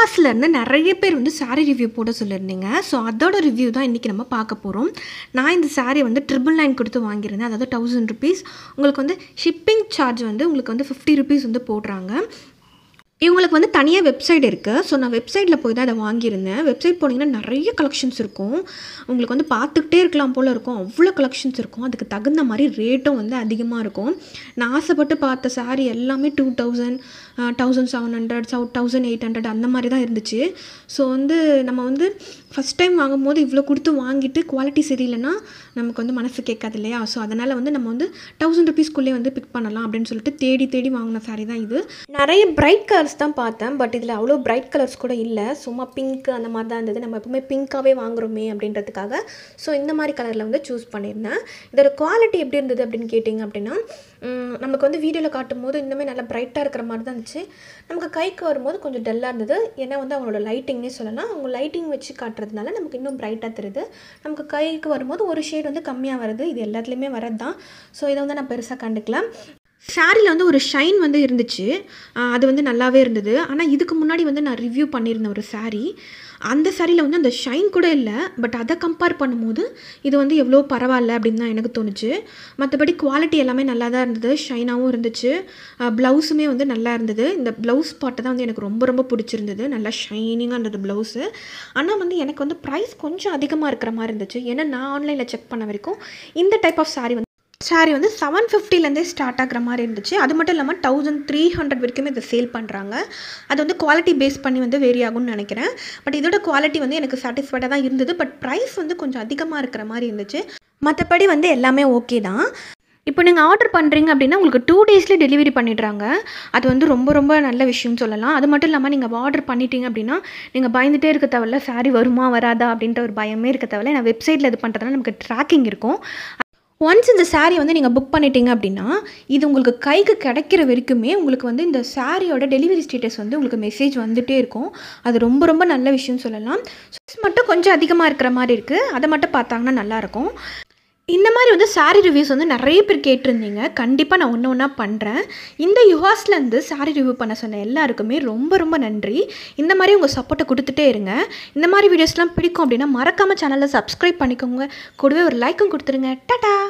மெட்ராஸ்லேருந்து நிறைய பேர் வந்து சாரீ ரிவ்யூ போட சொல்லியிருந்தீங்க ஸோ அதோட ரிவ்யூ தான் இன்றைக்கி நம்ம பார்க்க போகிறோம் நான் இந்த சாரீ வந்து ட்ரிபிள் நைன் கொடுத்து வாங்கியிருந்தேன் அதாவது தௌசண்ட் ருபீஸ் உங்களுக்கு வந்து ஷிப்பிங் சார்ஜ் வந்து உங்களுக்கு வந்து ஃபிஃப்டி ருபீஸ் வந்து போடுறாங்க இவங்களுக்கு வந்து தனியாக வெப்சைட் இருக்குது ஸோ நான் வெப்சைட்டில் போய் தான் அதை வாங்கியிருந்தேன் வெப்சைட் போனீங்கன்னா நிறைய கலெக்ஷன்ஸ் இருக்கும் உங்களுக்கு வந்து பார்த்துக்கிட்டே இருக்கலாம் போல் இருக்கும் அவ்வளோ கலெக்ஷன்ஸ் இருக்கும் அதுக்கு தகுந்த மாதிரி ரேட்டும் வந்து அதிகமாக இருக்கும் நான் ஆசைப்பட்டு பார்த்த சாரீ எல்லாமே two thousand thousand seven hundred சவு தௌசண்ட் எயிட் ஹண்ட்ரட் அந்த மாதிரி தான் இருந்துச்சு ஸோ வந்து நம்ம வந்து ஃபஸ்ட் டைம் வாங்கும்போது இவ்வளோ கொடுத்து வாங்கிட்டு குவாலிட்டி சரியில்லைன்னா நமக்கு வந்து மனசு கேட்காது இல்லையா ஸோ அதனால் வந்து நம்ம வந்து தௌசண்ட் ருபீஸ்க்குள்ளே வந்து பிக் பண்ணலாம் அப்படின்னு சொல்லிட்டு தேடி தேடி வாங்கின சாரீ தான் இது நிறைய பிரைட் கலர் கலர்ஸ் தான் பார்த்தேன் பட் இதில் அவ்வளோ பிரைட் கலர்ஸ் கூட இல்லை சும்மா பிங்க் அந்த மாதிரி தான் இருந்தது நம்ம எப்பவுமே பிங்க்காகவே வாங்குகிறோமே அப்படின்றதுக்காக ஸோ இந்த மாதிரி கலரில் வந்து சூஸ் பண்ணியிருந்தேன் இதோட குவாலிட்டி எப்படி இருந்தது அப்படின்னு கேட்டிங்க அப்படின்னா நமக்கு வந்து வீடியோவில் காட்டும் போது இன்னுமே நல்லா பிரைட்டாக இருக்கிற மாதிரி தான் இருந்துச்சு நமக்கு கைக்கு வரும்போது கொஞ்சம் டல்லாக இருந்தது ஏன்னா வந்து அவங்களோட லைட்டிங்னே சொல்லலாம் அவங்க லைட்டிங் வச்சு காட்டுறதுனால நமக்கு இன்னும் பிரைட்டாக தெரியுது நமக்கு கைக்கு வரும்போது ஒரு ஷேட் வந்து கம்மியாக வருது இது எல்லாத்துலேயுமே வரது தான் ஸோ இதை வந்து நான் பெருசாக கண்டுக்கலாம் ஸாரியில் வந்து ஒரு ஷைன் வந்து இருந்துச்சு அது வந்து நல்லாவே இருந்தது ஆனால் இதுக்கு முன்னாடி வந்து நான் ரிவ்யூ பண்ணியிருந்தேன் ஒரு ஸாரீ அந்த சாரியில் வந்து அந்த ஷைன் கூட இல்லை பட் அதை கம்பேர் பண்ணும்போது இது வந்து எவ்வளோ பரவாயில்ல அப்படின்னு தான் எனக்கு தோணுச்சு மற்றபடி குவாலிட்டி எல்லாமே நல்லா தான் இருந்தது ஷைனாகவும் இருந்துச்சு ப்ளவுஸுமே வந்து நல்லா இருந்தது இந்த ப்ளவுஸ் பாட்டு தான் வந்து எனக்கு ரொம்ப ரொம்ப பிடிச்சிருந்தது நல்லா ஷைனிங்காக இருந்தது ப்ளவுஸு ஆனால் வந்து எனக்கு வந்து ப்ரைஸ் கொஞ்சம் அதிகமாக இருக்கிற மாதிரி இருந்துச்சு ஏன்னா நான் ஆன்லைனில் செக் பண்ண வரைக்கும் இந்த டைப் ஆஃப் சாரீ வந்து சாரி வந்து செவன் ஃபிஃப்டிலேருந்தே ஸ்டார்ட் ஆகிற மாதிரி இருந்துச்சு அது மட்டும் இல்லாமல் தௌசண்ட் த்ரீ ஹண்ட்ரட் வரைக்கும் இதை சேல் பண்ணுறாங்க அது வந்து குவாலிட்டி பேஸ் பண்ணி வந்து வேரி ஆகும்னு நினைக்கிறேன் பட் இதோட குவாலிட்டி வந்து எனக்கு சாட்டிஸ்ஃபைடாக தான் இருந்தது பட் ப்ரைஸ் வந்து கொஞ்சம் அதிகமாக இருக்கிற மாதிரி இருந்துச்சு மற்றபடி வந்து எல்லாமே ஓகே தான் இப்போ நீங்கள் ஆர்டர் பண்ணுறீங்க அப்படின்னா உங்களுக்கு டூ டேஸ்லேயே டெலிவரி பண்ணிடுறாங்க அது வந்து ரொம்ப ரொம்ப நல்ல விஷயம்னு சொல்லலாம் அது மட்டும் இல்லாமல் நீங்கள் ஆர்டர் பண்ணிட்டீங்க அப்படின்னா நீங்கள் பயந்துகிட்டே இருக்க தேவையில்ல சாரி வருமா வராதா அப்படின்ற ஒரு பயமே இருக்க தவிர நான் வெப்சைட்டில் இது பண்ணுறதுனால நமக்கு ட்ராக்கிங் இருக்கும் ஒன்ஸ் இந்த சாரீ வந்து நீங்கள் புக் பண்ணிட்டீங்க அப்படின்னா இது உங்களுக்கு கைக்கு கிடைக்கிற வரைக்குமே உங்களுக்கு வந்து இந்த சாரியோட டெலிவரி ஸ்டேட்டஸ் வந்து உங்களுக்கு மெசேஜ் வந்துகிட்டே இருக்கும் அது ரொம்ப ரொம்ப நல்ல விஷயம்னு சொல்லலாம் மட்டும் கொஞ்சம் அதிகமாக இருக்கிற மாதிரி இருக்குது அதை மட்டும் பார்த்தாங்கன்னா நல்லாயிருக்கும் இந்த மாதிரி வந்து சாரி ரிவ்யூஸ் வந்து நிறைய பேர் கேட்டிருந்தீங்க கண்டிப்பாக நான் ஒன்று ஒன்றா பண்ணுறேன் இந்த யுஹாஸ்லேருந்து சாரி ரிவ்யூ பண்ண சொன்ன எல்லாருக்குமே ரொம்ப ரொம்ப நன்றி இந்த மாதிரி உங்கள் சப்போர்ட்டை கொடுத்துட்டே இருங்க இந்த மாதிரி வீடியோஸ்லாம் பிடிக்கும் அப்படின்னா மறக்காமல் சேனலில் சப்ஸ்கிரைப் பண்ணிக்கோங்க கூடவே ஒரு லைக்கும் கொடுத்துருங்க டாட்டா